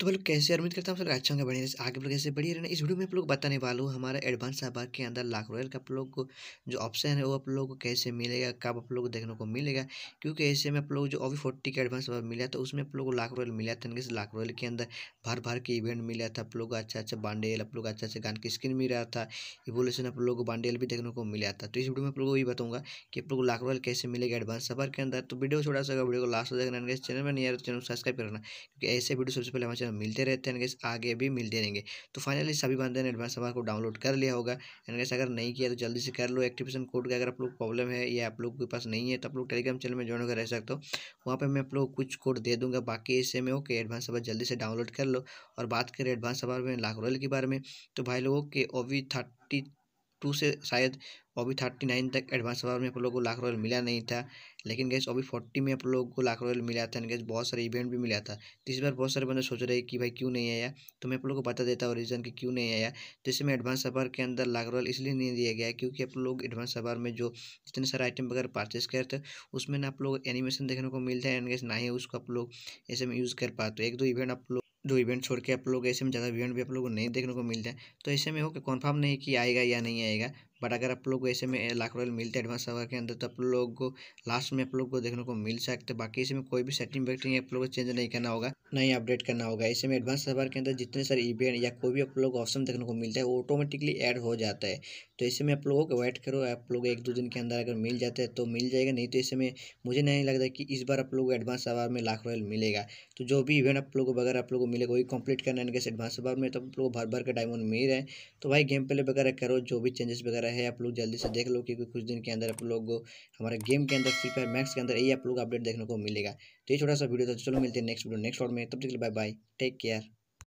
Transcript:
तो बोलो कैसे उम्मीद करता हूँ अच्छा होंगे बढ़िया आगे लोग कैसे बढ़िया रहना इस वीडियो में आप लोग बताने वाला हूँ हमारा एडवांस सहभाग के अंदर लाख रॉयल का आप लोग को जो ऑप्शन है वो आप लोग को कैसे मिलेगा कब आप लोग को देखने को मिलेगा क्योंकि ऐसे में आप लोग जो ओवी फोर्टी का एडवांस सहभाग मिला तो उसमें आप लोग को लाख रॉयल मिला था जैसे लाख रॉयल के अंदर भर भर के इवेंट मिला था आप लोग को अच्छा अच्छा बांडेल आप लोग अच्छा अच्छा गान की स्क्रीन मिल रहा था इवोल्यूशन आप लोग को बांडेल भी देखने को मिला था तो इस वीडियो में आप लोग को यही बताऊँगा कि आप लोग को लाख रॉयल कैसे मिलेगा एडवांस सहभाग के अंदर तो वीडियो छोड़ा सा वीडियो को लास्ट देखना चैनल में नहीं आया तो चैनल सब्सक्राइब करना क्योंकि ऐसे वीडियो सबसे पहले हमारे में मिलते रहते हैं गैस आगे भी मिलते रहेंगे तो फाइनली सभी बंदे ने एडवांस हमारे को डाउनलोड कर लिया होगा एंड गैस अगर नहीं किया तो जल्दी से कर लो एक्टिवेशन कोड का अगर आप लोग प्रॉब्लम है या आप लोग के पास नहीं है तो आप लोग टेलीग्राम चैनल में ज्वाइन होकर रह सकते हो वहाँ पर मैं आप लोग कुछ कोड दे दूँगा बाकी इससे में ओके एडवांस सवार जल्दी से डाउनलोड कर लो और बात करें एडवांस सवार में लाख रोल के बारे में तो भाई लोगों के ओवी थर्टी टू से शायद अभी थर्टी नाइन तक एडवांस वार में आप लोगों को लाख रॉयल मिला नहीं था लेकिन गैस अभी फोर्टी में आप लोगों को लाख रॉयल मिला था गैस बहुत सारे इवेंट भी मिला था तो इस बार बहुत सारे बंदे सोच रहे हैं कि भाई क्यों नहीं आया तो मैं आप लोगों को बता देता हूँ रीज़न कि क्यों नहीं आया जैसे में एडवांस सर्वर के अंदर लाख रॉयल इसलिए नहीं दिया गया क्योंकि आप लोग एडवांस सर्वर में जो जितने सारे आइटम वगैरह परचेस करते थे उसमें ना आप लोग एनिमेशन देखने को मिलता है एंड गैस ना ही उसको आप लोग ऐसे में यूज़ कर पाते एक दो इवेंट आप लोग दो इवेंट छोड़ के आप लोग ऐसे में ज़्यादा इवेंट भी आप लोगों को नहीं देखने को मिलता है तो ऐसे में हो कि कन्फर्म नहीं कि आएगा या नहीं आएगा बट अगर आप लोग को ऐसे में लाख रॉयल मिलता है एडवांस सर्वर के अंदर तो आप लोग को लास्ट में आप लोग को देखने को मिल सकते बाकी इसमें कोई भी सेटिंग वेटिंग आप लोग को चेंज नहीं करना होगा नहीं अपडेट करना होगा ऐसे में एडवांस सर्वर के अंदर जितने सारे इवेंट या कोई भी आप लोग ऑप्शन देखने को मिलता है वो ऑटोमेटिकली एड हो जाता है तो ऐसे में आप लोगों को वेट करो आप लोग एक दो दिन के अंदर अगर मिल जाता है तो मिल जाएगा नहीं तो ऐसे में मुझे नहीं लगता कि इस बार आप लोग को एडवांस सवार में लाख रॉयल मिलेगा तो जो भी इवेंट आप लोग को अगर आप लोग को मिलेगा वही कंप्लीट करना है एडवांस सवार में तो आप लोग भर भर के डायमंड मिल रहे हैं तो भाई गेम प्ले वगैरह करो जो भी चेंजेस वगैरह रहा है आप लोग जल्दी से देख लो क्योंकि कुछ दिन के अंदर आप लोग को हमारे गेम के अंदर फ्री फायर मैक्स के अंदर यही आप लोग अपडेट देखने को मिलेगा तो ये छोटा सा वीडियो था तो चलो मिलते हैं नेक्स्ट वीडियो नेक्स्ट शॉट में तब तक बाय बाय टेक केयर